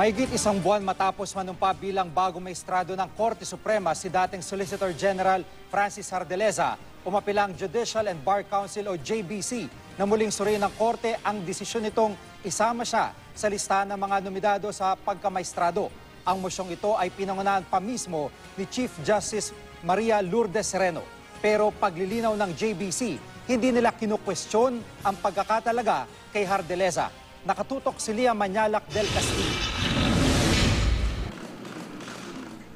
Mayigit isang buwan matapos manumpa bilang bagong maestrado ng Korte Suprema si dating Solicitor General Francis Hardeleza, umapilang Judicial and Bar Council o JBC na muling suriin ng Korte ang desisyon nitong isama siya sa listahan ng mga nominado sa pagkamaestrado. Ang mosyong ito ay pinangunahan pa mismo ni Chief Justice Maria Lourdes Sereno. Pero paglilinaw ng JBC, hindi nila kinukwestiyon ang pagkakatalaga kay Hardeleza. Nakatutok si Lia Manyalak del Castillo.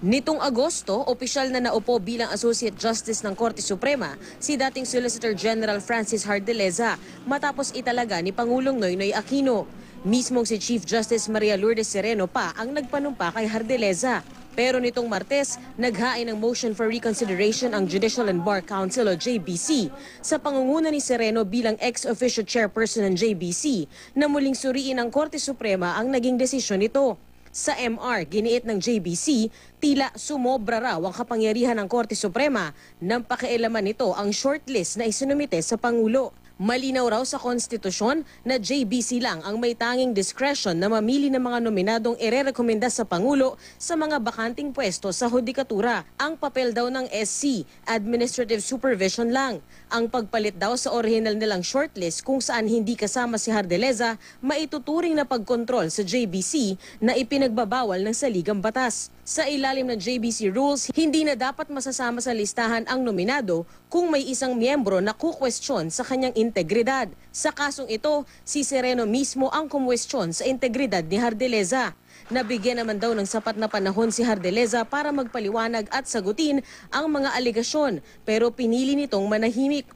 Nitong Agosto, opisyal na naupo bilang Associate Justice ng Korte Suprema si dating Solicitor General Francis Hardeleza matapos italaga ni Pangulong Noynoy Aquino. Mismong si Chief Justice Maria Lourdes Sereno pa ang nagpanumpa kay Hardeleza. Pero nitong Martes, naghain ng motion for reconsideration ang Judicial and Bar Council o JBC sa pangunguna ni Sereno bilang ex-official chairperson ng JBC na muling suriin ng Korte Suprema ang naging desisyon nito sa MR. Giniit ng JBC, tila sumobra raw ang kapangyarihan ng Korte Suprema nang pakialaman nito ang shortlist na isinumite sa Pangulo. Malinaw raw sa konstitusyon na JBC lang ang may tanging discretion na mamili ng mga nominadong ire irerekomenda sa Pangulo sa mga bakanting pwesto sa hudikatura. Ang papel daw ng SC, administrative supervision lang. Ang pagpalit daw sa original nilang shortlist kung saan hindi kasama si Hardeleza, maituturing na pagkontrol sa JBC na ipinagbabawal ng saligang batas. Sa ilalim ng JBC rules, hindi na dapat masasama sa listahan ang nominado kung may isang miyembro na kukwestiyon sa kanyang integridad. Sa kasong ito, si Sereno mismo ang kumwestiyon sa integridad ni Hardeleza. Nabigyan naman daw ng sapat na panahon si Hardeleza para magpaliwanag at sagutin ang mga aligasyon pero pinili nitong manahimik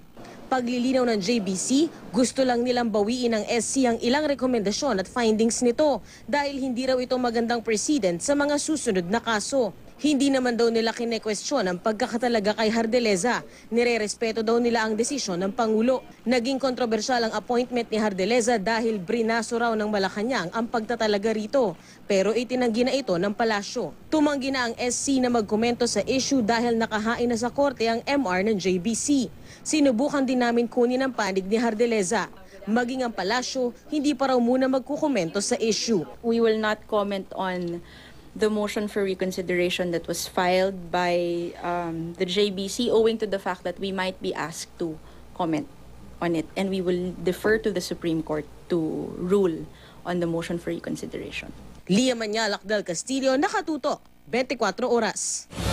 paglilinaw ng JBC, gusto lang nilang bawiin ng SC ang ilang rekomendasyon at findings nito dahil hindi raw ito magandang precedent sa mga susunod na kaso. Hindi naman daw nila kinekwestiyon ang pagkakatalaga kay Hardeleza. Nirerespeto daw nila ang desisyon ng Pangulo. Naging kontrobersyal ang appointment ni Hardeleza dahil brinaso raw ng Malacanang ang pagtatalaga rito. Pero itinanggi na ito ng palasyo. Tumanggi na ang SC na magkomento sa issue dahil nakahain na sa korte ang MR ng JBC. Sinubukan din namin kunin ang panig ni Hardeleza. Maging ang palasyo, hindi pa raw muna magkukomento sa issue. We will not comment on the motion for reconsideration that was filed by um, the JBC owing to the fact that we might be asked to comment on it and we will defer to the Supreme Court to rule on the motion for reconsideration. Lia Manyalak del Castillo, Nakatutok, 24 Oras.